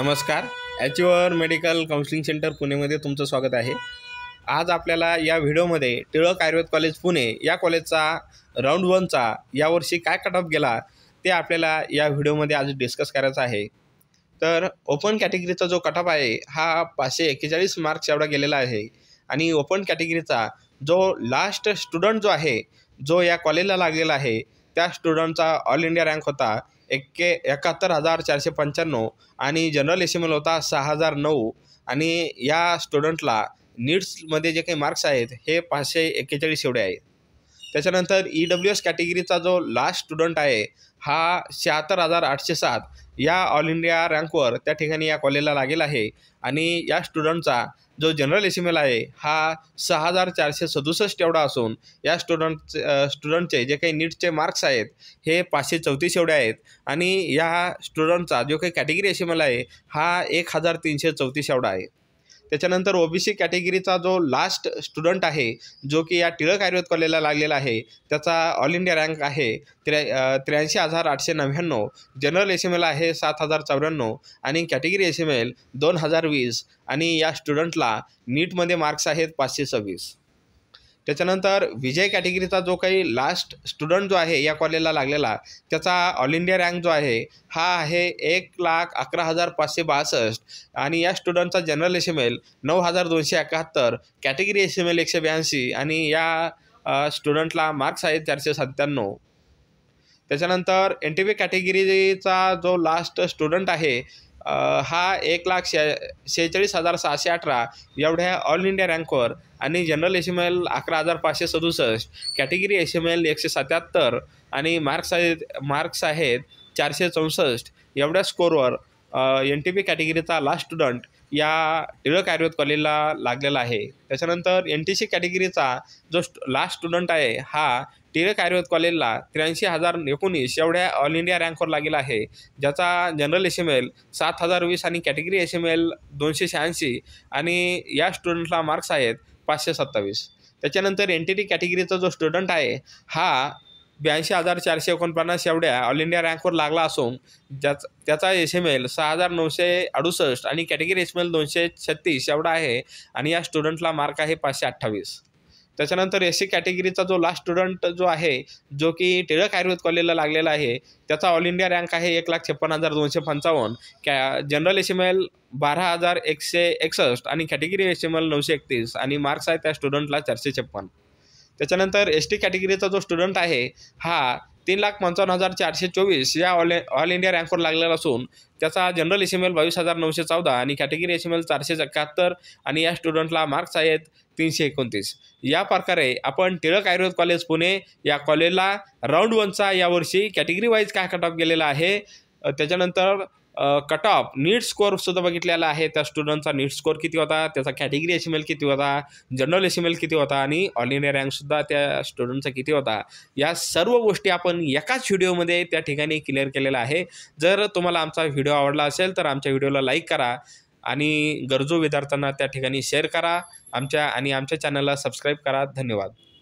नमस्कार ॲच्युअर medical counselling centre पुणेमध्ये तुमचं स्वागत आहे आज आपल्याला या व्हिडिओमध्ये टिळक आयुर्वेद कॉलेज पुणे या कॉलेजचा राऊंड वनचा यावर्षी काय कट ऑफ गेला ते आपल्याला या व्हिडिओमध्ये आज डिस्कस करायचं आहे तर ओपन कॅटेगरीचा जो कट ऑफ आहे हा पाचशे एक्केचाळीस मार्क्स एवढा गेलेला आहे आणि ओपन कॅटेगरीचा जो लास्ट स्टुडंट जो आहे जो या कॉलेजला लागलेला आहे त्या स्टुडंटचा ऑल इंडिया रँक होता एक्के एकाहत्तर हजार चारशे पंच्याण्णव आणि जनरल एस एल होता सहा हजार नऊ आणि या स्टुडंटला नीट्समध्ये जे काही मार्क्स आहेत हे पाचशे एक्केचाळीस एवढे आहेत त्याच्यानंतर ई डब्ल्यू एस कॅटेगरीचा जो लास्ट स्टुडंट आहे हा शहात्तर हजार आठशे सात या ऑल इंडिया रँकवर त्या ठिकाणी या कॉलेजला लागेल आहे आणि या स्टुडंटचा जो जनरल एल आहे हा सहा हजार चारशे सदुसष्ट एवढा असून या स्टुडंट स्टुडंटचे जे काही नीटचे मार्क्स आहेत हे पाचशे चौतीस एवढे आहेत आणि या स्टुडंटचा जो काही कॅटेगरी एल आहे हा एक हजार तीनशे चौतीस एवढा आहे त्याच्यानंतर ओबीसी कॅटेगरीचा जो लास्ट स्टुडंट आहे जो की या टिळक आयुर्वेद कॉलेजला लागलेला आहे त्याचा ऑल इंडिया रँक आहे त्र्या त्र्याऐंशी हजार आठशे नव्याण्णव जनरल एस एम एल आहे सात हजार चौऱ्याण्णव आणि कॅटेगरी एस एम एल दोन हजार वीस आणि या स्टुडंटला नीटमध्ये मार्क्स आहेत पाचशे सव्वीस त्याच्यानंतर विजय कॅटेगरीचा जो काही लास्ट स्टुडंट जो आहे या कॉलेजला लागलेला त्याचा ऑल इंडिया रँक जो आहे हा आहे एक लाख अकरा हजार पाचशे बासष्ट आणि या स्टुडंटचा जनरल एस एम एल नऊ हजार दोनशे एकाहत्तर कॅटेगरी एस एम एल एकशे ब्याऐंशी आणि या स्टुडंटला मार्क्स आहेत चारशे सत्त्याण्णव त्याच्यानंतर एन टी बी कॅटेगरीचा जो लास्ट स्टुडंट आहे हा एक लाख शे शेहेचाळीस हजार सहाशे अठरा एवढ्या ऑल इंडिया रँकवर आणि जनरल एस एम एल अकरा हजार पाचशे सदुसष्ट कॅटेगरी एस एम एल एकशे सत्याहत्तर आणि मार्क्स आहेत मार्क्स आहेत चारशे चौसष्ट एवढ्या स्कोरवर एन टी पी कॅटेगरीचा लास्ट स्टुडंट या टिळक आयुर्वेद कॉलेजला लागलेला आहे त्याच्यानंतर एन टी सी कॅटेगरीचा जो लास्ट स्टुडंट आहे हा टिळक आयुर्वेद कॉलेजला त्र्याऐंशी हजार एकोणीस एवढ्या ऑल इंडिया रँकवर लागेला आहे ज्याचा जनरल एस एम एल सात हजार वीस आणि कॅटेगरी एस एम एल दोनशे शहाऐंशी आणि या स्टुडंटला मार्क्स आहेत पाचशे सत्तावीस त्याच्यानंतर एन टी टी कॅटेगरीचा जो स्टुडंट आहे हा ब्याऐंशी हजार चारशे एकोणपन्नास एवढ्या ऑल इंडिया रँकवर लागला असून ज्याच त्याचा एस एम एल सहा हजार नऊशे अडुसष्ट आणि कॅटेगरी एस एम एल दोनशे छत्तीस एवढा आहे आणि या स्टुडंटला मार्क आहे पाचशे अठ्ठावीस त्याच्यानंतर एस सी कॅटेगरीचा जो लास्ट स्टुडंट जो आहे जो की टिळक आयुर्वेद कॉलेजला लागलेला आहे त्याचा ऑल इंडिया रँक आहे एक लाख छप्पन्न हजार दोनशे पंचावन्न कॅ जनरल एस एम एल बारा हजार एकशे एकसष्ट आणि कॅटेगरी एस एम एल नऊशे एकतीस आणि मार्क्स आहे त्या स्टुडंटला चारशे छप्पन त्याच्यानंतर एस टी कॅटेगरीचा जो स्टुडंट आहे हा तीन लाख पंचावन्न हजार चारशे चोवीस या ऑल ऑल इंडिया रँकवर लागलेला असून त्याचा जनरल एस एम एल बावीस हजार नऊशे चौदा आणि कॅटेगरी एस एम एल चारशे एकाहत्तर आणि या स्टुडंटला मार्क्स आहेत तीनशे एकोणतीस या प्रकारे आपण टिळक आयुर्वेद कॉलेज पुणे या कॉलेजला राऊंड वनचा यावर्षी कॅटेगरी वाईज काय कट गेलेला आहे त्याच्यानंतर कट ऑफ नीट स्कोअरसुद्धा बघितलेला आहे त्या स्टुडंटचा नीट स्कोअर किती होता त्याचा कॅटेगरी एल किती होता जनरल एल किती होता आणि ऑल इंडिया रँकसुद्धा त्या स्टुडंटचा किती होता या सर्व गोष्टी आपण एकाच व्हिडिओमध्ये त्या ठिकाणी क्लिअर केलेला आहे जर तुम्हाला आमचा व्हिडिओ आवडला असेल तर आमच्या व्हिडिओला लाईक करा आणि गरजू विद्यार्थ्यांना त्या ठिकाणी शेअर करा आमच्या आणि आमच्या चॅनलला सबस्क्राईब करा धन्यवाद